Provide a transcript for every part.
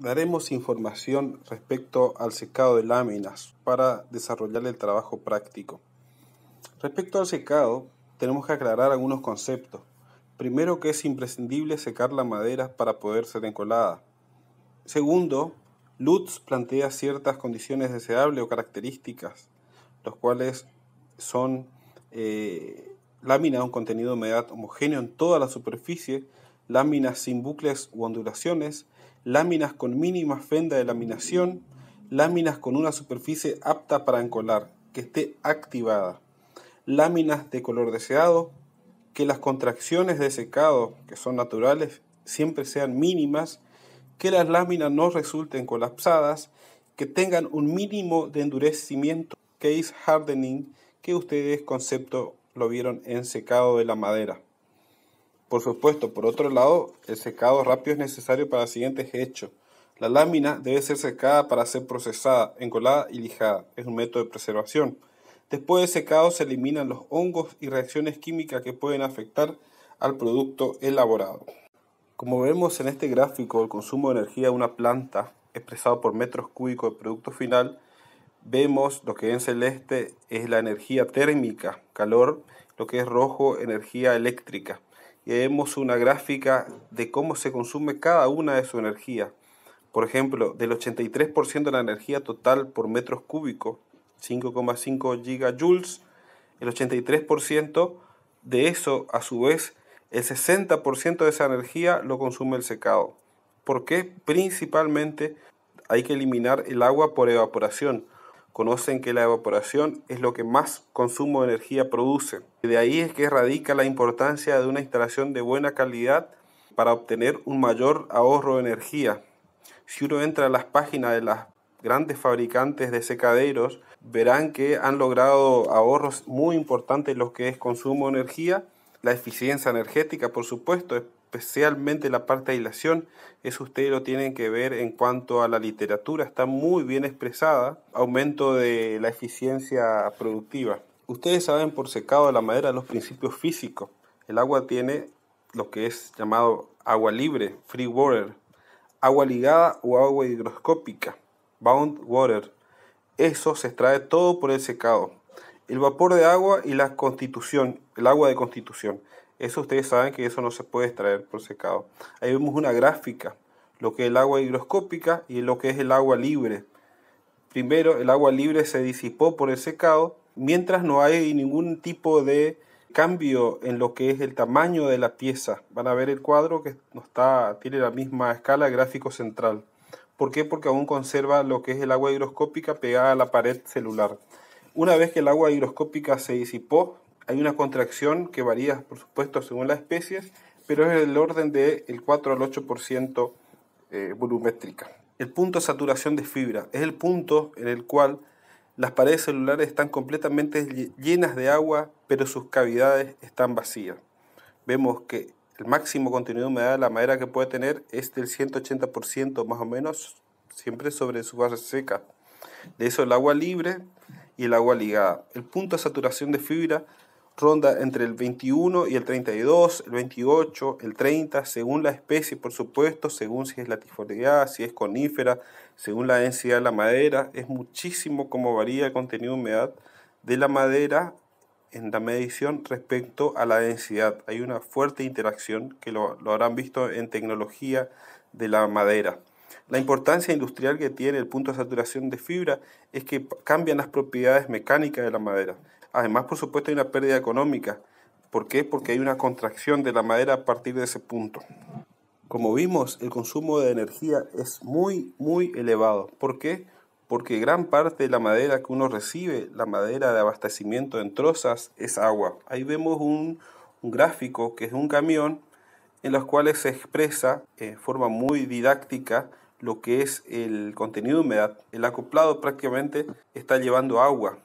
Daremos información respecto al secado de láminas para desarrollar el trabajo práctico. Respecto al secado, tenemos que aclarar algunos conceptos. Primero que es imprescindible secar la madera para poder ser encolada. Segundo, Lutz plantea ciertas condiciones deseables o características, los cuales son eh, láminas de un contenido de humedad homogéneo en toda la superficie, láminas sin bucles u ondulaciones, láminas con mínima fenda de laminación, láminas con una superficie apta para encolar, que esté activada, láminas de color deseado, que las contracciones de secado, que son naturales, siempre sean mínimas, que las láminas no resulten colapsadas, que tengan un mínimo de endurecimiento, case hardening, que ustedes concepto lo vieron en secado de la madera. Por supuesto, por otro lado, el secado rápido es necesario para el siguiente hecho. La lámina debe ser secada para ser procesada, encolada y lijada. Es un método de preservación. Después del secado se eliminan los hongos y reacciones químicas que pueden afectar al producto elaborado. Como vemos en este gráfico, el consumo de energía de una planta expresado por metros cúbicos de producto final, vemos lo que en celeste es la energía térmica, calor, lo que es rojo, energía eléctrica y vemos una gráfica de cómo se consume cada una de su energía. Por ejemplo, del 83% de la energía total por metros cúbicos, 5,5 gigajoules, el 83% de eso, a su vez, el 60% de esa energía lo consume el secado. ¿Por qué? Principalmente hay que eliminar el agua por evaporación, conocen que la evaporación es lo que más consumo de energía produce. De ahí es que radica la importancia de una instalación de buena calidad para obtener un mayor ahorro de energía. Si uno entra a las páginas de las grandes fabricantes de secaderos, verán que han logrado ahorros muy importantes en lo que es consumo de energía, la eficiencia energética, por supuesto, es especialmente la parte de aislación, eso ustedes lo tienen que ver en cuanto a la literatura, está muy bien expresada, aumento de la eficiencia productiva. Ustedes saben por secado de la madera los principios físicos. El agua tiene lo que es llamado agua libre, free water, agua ligada o agua higroscópica, bound water. Eso se extrae todo por el secado. El vapor de agua y la constitución, el agua de constitución. Eso ustedes saben que eso no se puede extraer por secado. Ahí vemos una gráfica, lo que es el agua higroscópica y lo que es el agua libre. Primero, el agua libre se disipó por el secado, mientras no hay ningún tipo de cambio en lo que es el tamaño de la pieza. Van a ver el cuadro que no está, tiene la misma escala gráfico central. ¿Por qué? Porque aún conserva lo que es el agua higroscópica pegada a la pared celular. Una vez que el agua higroscópica se disipó hay una contracción que varía, por supuesto, según las especies, pero es del orden del de 4 al 8% eh, volumétrica. El punto de saturación de fibra es el punto en el cual las paredes celulares están completamente llenas de agua, pero sus cavidades están vacías. Vemos que el máximo contenido de humedad de la madera que puede tener es del 180% más o menos, siempre sobre su base seca. De eso el agua libre y el agua ligada. El punto de saturación de fibra ronda entre el 21 y el 32, el 28, el 30, según la especie, por supuesto, según si es latifoliada, si es conífera, según la densidad de la madera. Es muchísimo como varía el contenido de humedad de la madera en la medición respecto a la densidad. Hay una fuerte interacción que lo habrán visto en tecnología de la madera. La importancia industrial que tiene el punto de saturación de fibra es que cambian las propiedades mecánicas de la madera. Además, por supuesto, hay una pérdida económica. ¿Por qué? Porque hay una contracción de la madera a partir de ese punto. Como vimos, el consumo de energía es muy, muy elevado. ¿Por qué? Porque gran parte de la madera que uno recibe, la madera de abastecimiento en trozas, es agua. Ahí vemos un, gráfico que es un camión en los cuales se expresa en eh, forma muy didáctica lo que es el contenido de humedad. El acoplado prácticamente está llevando agua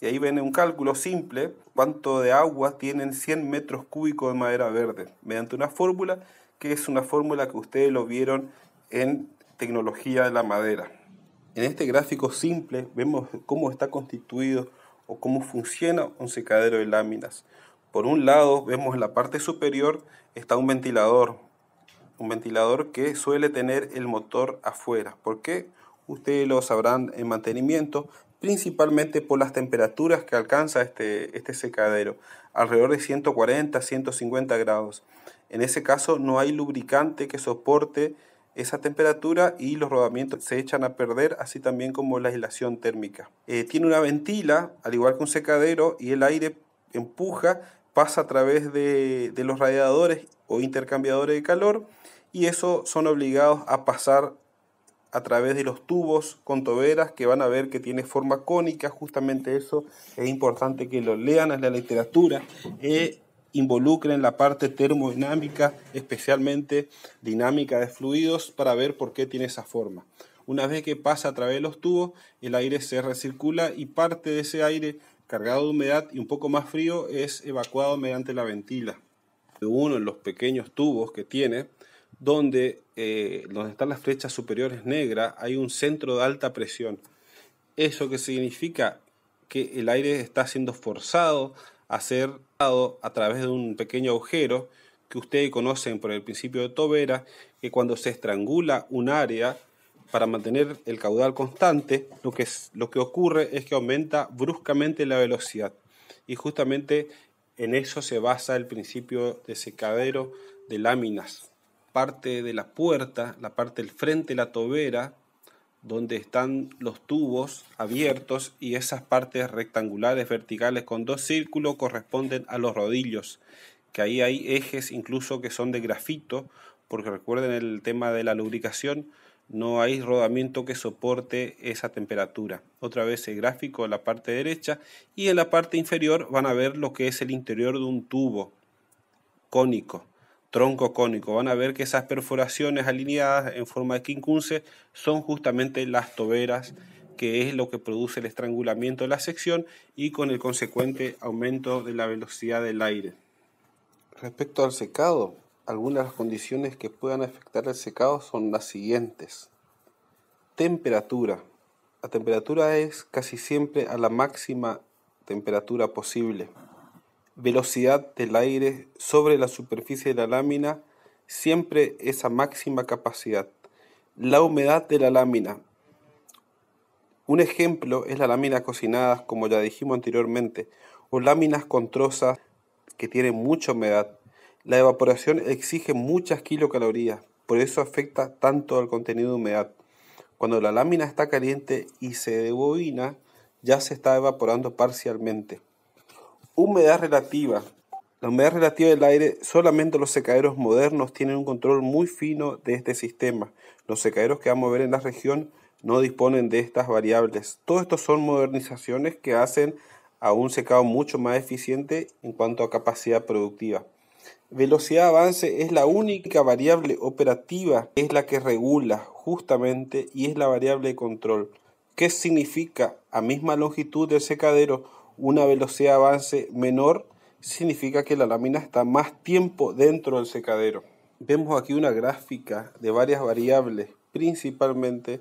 y ahí viene un cálculo simple cuánto de agua tienen 100 metros cúbicos de madera verde, mediante una fórmula que es una fórmula que ustedes lo vieron en tecnología de la madera. En este gráfico simple vemos cómo está constituido o cómo funciona un secadero de láminas. Por un lado vemos en la parte superior está un ventilador, un ventilador que suele tener el motor afuera. ¿Por qué? Ustedes lo sabrán en mantenimiento, principalmente por las temperaturas que alcanza este, este secadero, alrededor de 140-150 grados. En ese caso no hay lubricante que soporte esa temperatura y los rodamientos se echan a perder, así también como la aislación térmica. Eh, tiene una ventila, al igual que un secadero, y el aire empuja, pasa a través de, de los radiadores o intercambiadores de calor y eso son obligados a pasar a través de los tubos con toberas que van a ver que tiene forma cónica, justamente eso es importante que lo lean en la literatura, e involucren la parte termodinámica, especialmente dinámica de fluidos, para ver por qué tiene esa forma. Una vez que pasa a través de los tubos, el aire se recircula y parte de ese aire cargado de humedad y un poco más frío es evacuado mediante la ventila. de Uno de los pequeños tubos que tiene donde, eh, donde están las flechas superiores negras, hay un centro de alta presión. Eso que significa que el aire está siendo forzado a ser dado a través de un pequeño agujero que ustedes conocen por el principio de Tobera, que cuando se estrangula un área para mantener el caudal constante, lo que ocurre es que aumenta bruscamente la velocidad. Y justamente en eso se basa el principio de secadero de láminas parte de la puerta, la parte del frente de la tobera, donde están los tubos abiertos y esas partes rectangulares verticales con dos círculos corresponden a los rodillos, que ahí hay ejes incluso que son de grafito, porque recuerden el tema de la lubricación, no hay rodamiento que soporte esa temperatura. Otra vez el gráfico en la parte derecha y en la parte inferior van a ver lo que es el interior de un tubo cónico tronco cónico. Van a ver que esas perforaciones alineadas en forma de quincunce son justamente las toberas, que es lo que produce el estrangulamiento de la sección y con el consecuente aumento de la velocidad del aire. Respecto al secado, algunas condiciones que puedan afectar el secado son las siguientes. Temperatura. La temperatura es casi siempre a la máxima temperatura posible velocidad del aire sobre la superficie de la lámina, siempre esa máxima capacidad. La humedad de la lámina. Un ejemplo es la lámina cocinada, como ya dijimos anteriormente, o láminas con trozas que tienen mucha humedad. La evaporación exige muchas kilocalorías, por eso afecta tanto al contenido de humedad. Cuando la lámina está caliente y se debobina, ya se está evaporando parcialmente. Humedad relativa. La humedad relativa del aire, solamente los secaderos modernos tienen un control muy fino de este sistema. Los secaderos que vamos a ver en la región no disponen de estas variables. Todo esto son modernizaciones que hacen a un secado mucho más eficiente en cuanto a capacidad productiva. Velocidad de avance es la única variable operativa, es la que regula justamente y es la variable de control. ¿Qué significa a misma longitud del secadero? una velocidad de avance menor, significa que la lámina está más tiempo dentro del secadero. Vemos aquí una gráfica de varias variables, principalmente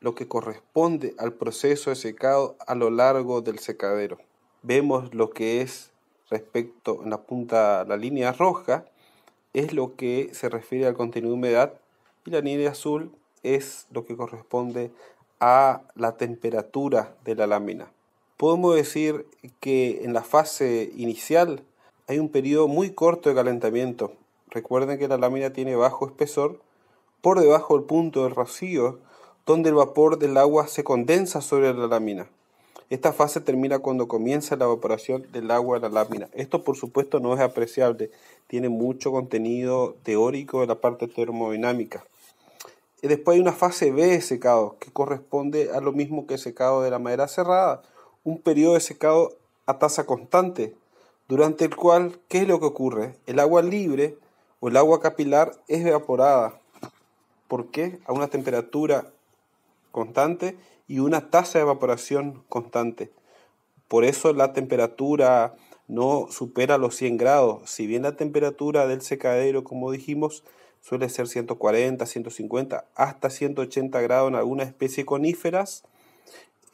lo que corresponde al proceso de secado a lo largo del secadero. Vemos lo que es respecto en la punta, la línea roja es lo que se refiere al contenido de humedad y la línea azul es lo que corresponde a la temperatura de la lámina podemos decir que en la fase inicial hay un periodo muy corto de calentamiento. Recuerden que la lámina tiene bajo espesor por debajo del punto del rocío donde el vapor del agua se condensa sobre la lámina. Esta fase termina cuando comienza la evaporación del agua de la lámina. Esto por supuesto no es apreciable, tiene mucho contenido teórico de la parte termodinámica. Y después hay una fase B de secado que corresponde a lo mismo que el secado de la madera cerrada, un periodo de secado a tasa constante, durante el cual, ¿qué es lo que ocurre? El agua libre o el agua capilar es evaporada. ¿Por qué? A una temperatura constante y una tasa de evaporación constante. Por eso la temperatura no supera los 100 grados. Si bien la temperatura del secadero, como dijimos, suele ser 140, 150, hasta 180 grados en algunas especies coníferas,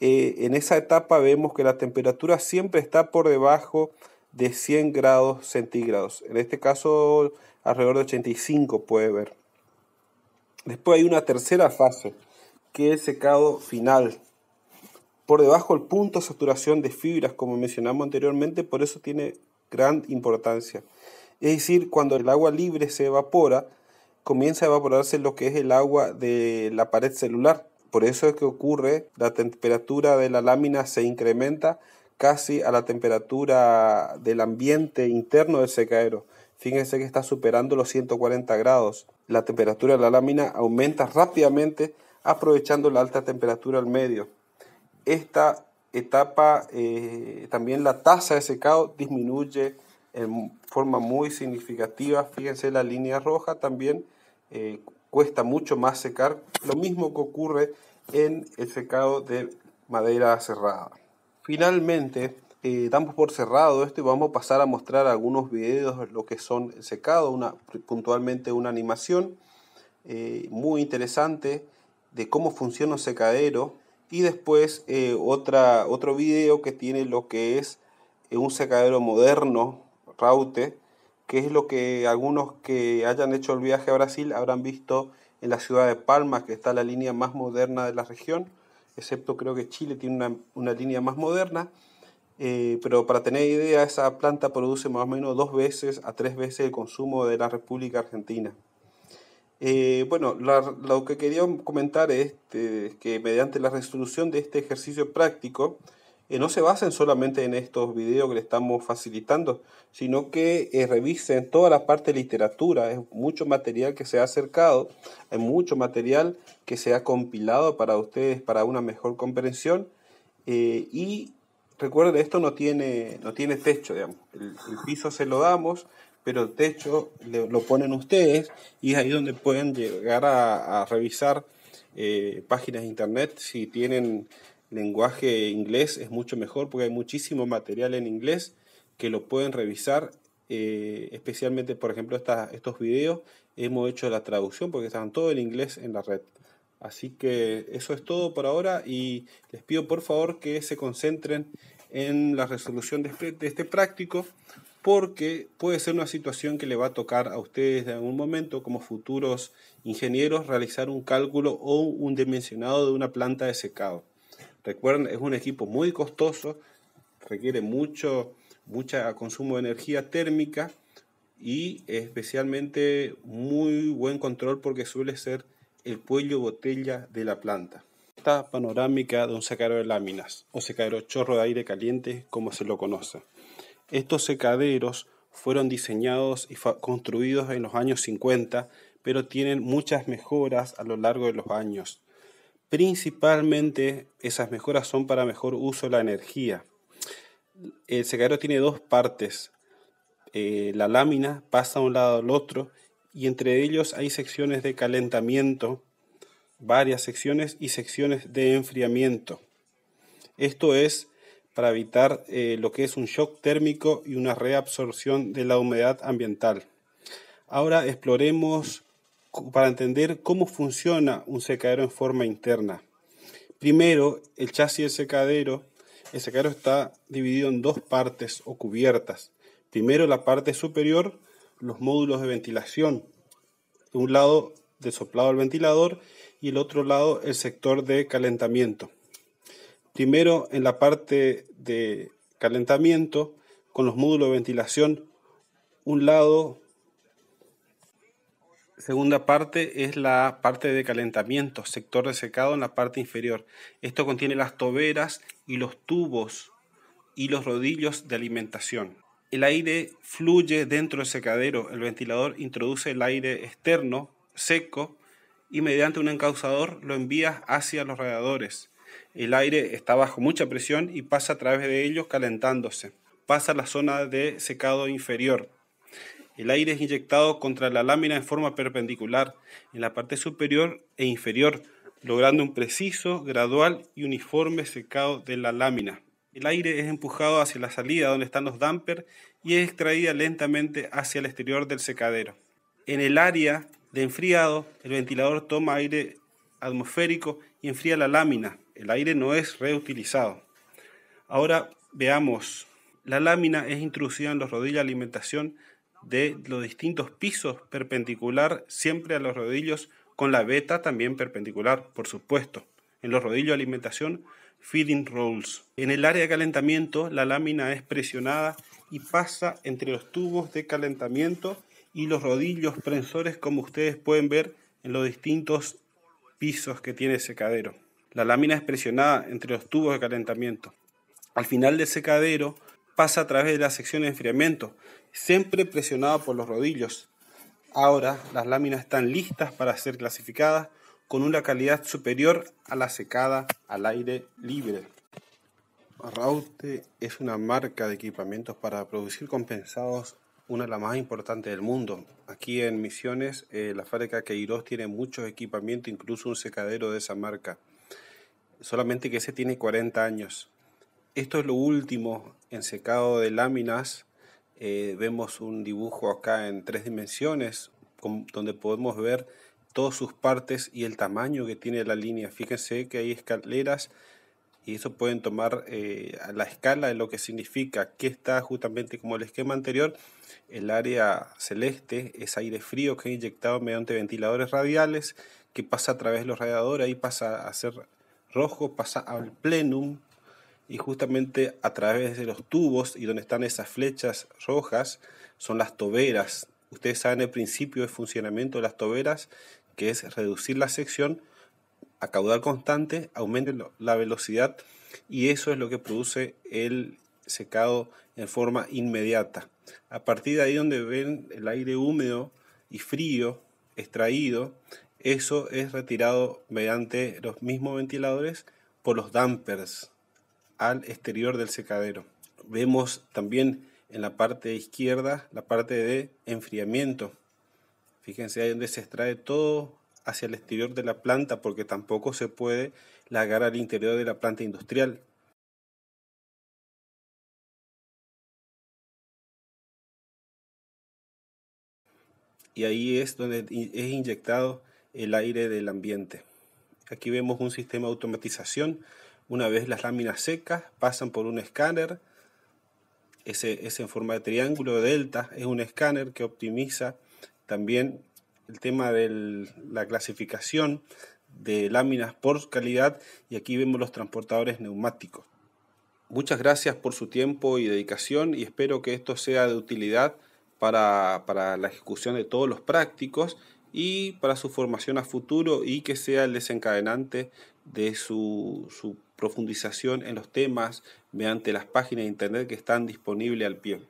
eh, en esa etapa vemos que la temperatura siempre está por debajo de 100 grados centígrados. En este caso, alrededor de 85 puede ver. Después hay una tercera fase, que es secado final. Por debajo del punto de saturación de fibras, como mencionamos anteriormente, por eso tiene gran importancia. Es decir, cuando el agua libre se evapora, comienza a evaporarse lo que es el agua de la pared celular. Por eso es que ocurre, la temperatura de la lámina se incrementa casi a la temperatura del ambiente interno del secadero. Fíjense que está superando los 140 grados. La temperatura de la lámina aumenta rápidamente aprovechando la alta temperatura al medio. Esta etapa, eh, también la tasa de secado disminuye en forma muy significativa. Fíjense la línea roja también, eh, cuesta mucho más secar, lo mismo que ocurre en el secado de madera cerrada. Finalmente, eh, damos por cerrado esto y vamos a pasar a mostrar algunos videos de lo que son el secado, una, puntualmente una animación eh, muy interesante de cómo funciona un secadero y después eh, otra, otro video que tiene lo que es un secadero moderno, Raute, que es lo que algunos que hayan hecho el viaje a Brasil habrán visto en la ciudad de Palma, que está la línea más moderna de la región, excepto creo que Chile tiene una, una línea más moderna, eh, pero para tener idea, esa planta produce más o menos dos veces a tres veces el consumo de la República Argentina. Eh, bueno, lo que quería comentar este, es que mediante la resolución de este ejercicio práctico, no se basen solamente en estos videos que le estamos facilitando, sino que eh, revisen toda la parte de literatura. Es mucho material que se ha acercado, hay mucho material que se ha compilado para ustedes, para una mejor comprensión. Eh, y recuerden, esto no tiene, no tiene techo, digamos. El, piso se lo damos, pero el techo lo ponen ustedes y es ahí donde pueden llegar a, revisar eh, páginas de internet si tienen lenguaje inglés es mucho mejor porque hay muchísimo material en inglés que lo pueden revisar, eh, especialmente por ejemplo esta, estos videos, hemos hecho la traducción porque están todo en inglés en la red. Así que eso es todo por ahora y les pido por favor que se concentren en la resolución de este, de este práctico porque puede ser una situación que le va a tocar a ustedes en algún momento como futuros ingenieros realizar un cálculo o un dimensionado de una planta de secado. Recuerden, es un equipo muy costoso, requiere mucho, mucha consumo de energía térmica y especialmente muy buen control porque suele ser el cuello botella de la planta. Esta panorámica de un secadero de láminas o secadero chorro de aire caliente como se lo conoce. Estos secaderos fueron diseñados y construidos en los años 50, pero tienen muchas mejoras a lo largo de los años. Principalmente esas mejoras son para mejor uso de la energía. El secadero tiene dos partes. Eh, la lámina pasa de un lado al otro y entre ellos hay secciones de calentamiento, varias secciones y secciones de enfriamiento. Esto es para evitar eh, lo que es un shock térmico y una reabsorción de la humedad ambiental. Ahora exploremos para entender cómo funciona un secadero en forma interna. Primero, el chasis del secadero, el secadero está dividido en dos partes o cubiertas. Primero, la parte superior, los módulos de ventilación. De un lado, de soplado del ventilador y el otro lado, el sector de calentamiento. Primero, en la parte de calentamiento, con los módulos de ventilación, un lado segunda parte es la parte de calentamiento, sector de secado en la parte inferior. Esto contiene las toberas y los tubos y los rodillos de alimentación. El aire fluye dentro del secadero, el ventilador introduce el aire externo, seco, y mediante un encausador lo envía hacia los radiadores. El aire está bajo mucha presión y pasa a través de ellos calentándose. Pasa a la zona de secado inferior, el aire es inyectado contra la lámina en forma perpendicular en la parte superior e inferior, logrando un preciso, gradual y uniforme secado de la lámina. El aire es empujado hacia la salida donde están los dampers y es extraída lentamente hacia el exterior del secadero. En el área de enfriado, el ventilador toma aire atmosférico y enfría la lámina. El aire no es reutilizado. Ahora veamos. La lámina es introducida en los rodillos de alimentación de los distintos pisos perpendicular siempre a los rodillos con la beta también perpendicular, por supuesto. En los rodillos de alimentación, feeding rolls. En el área de calentamiento, la lámina es presionada y pasa entre los tubos de calentamiento y los rodillos prensores, como ustedes pueden ver en los distintos pisos que tiene el secadero. La lámina es presionada entre los tubos de calentamiento. Al final del secadero, pasa a través de la sección de enfriamiento, siempre presionada por los rodillos. Ahora las láminas están listas para ser clasificadas con una calidad superior a la secada al aire libre. Raute es una marca de equipamientos para producir compensados, una de las más importantes del mundo. Aquí en Misiones, eh, la fábrica Queiroz tiene muchos equipamientos, incluso un secadero de esa marca. Solamente que ese tiene 40 años. Esto es lo último en secado de láminas. Eh, vemos un dibujo acá en tres dimensiones con, donde podemos ver todas sus partes y el tamaño que tiene la línea. Fíjense que hay escaleras y eso pueden tomar eh, a la escala de lo que significa. que está justamente como el esquema anterior, el área celeste es aire frío que es inyectado mediante ventiladores radiales que pasa a través de los radiadores, ahí pasa a ser rojo, pasa al plenum, y justamente a través de los tubos y donde están esas flechas rojas son las toberas. Ustedes saben el principio de funcionamiento de las toberas, que es reducir la sección a caudal constante, aumenta la velocidad y eso es lo que produce el secado en forma inmediata. A partir de ahí donde ven el aire húmedo y frío extraído, eso es retirado mediante los mismos ventiladores por los dampers al exterior del secadero. Vemos también en la parte izquierda la parte de enfriamiento. Fíjense ahí donde se extrae todo hacia el exterior de la planta porque tampoco se puede lagar al interior de la planta industrial. Y ahí es donde es inyectado el aire del ambiente. Aquí vemos un sistema de automatización una vez las láminas secas pasan por un escáner, ese, en forma de triángulo de delta es un escáner que optimiza también el tema de la clasificación de láminas por calidad y aquí vemos los transportadores neumáticos. Muchas gracias por su tiempo y dedicación y espero que esto sea de utilidad para, la ejecución de todos los prácticos y para su formación a futuro y que sea el desencadenante de su, su profundización en los temas mediante las páginas de internet que están disponibles al pie.